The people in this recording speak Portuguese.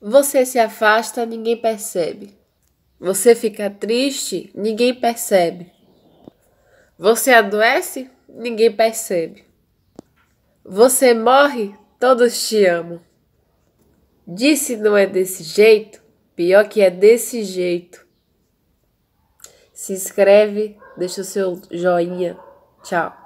Você se afasta, ninguém percebe. Você fica triste, ninguém percebe. Você adoece, ninguém percebe. Você morre, todos te amam. Disse não é desse jeito, pior que é desse jeito. Se inscreve, deixa o seu joinha. Tchau.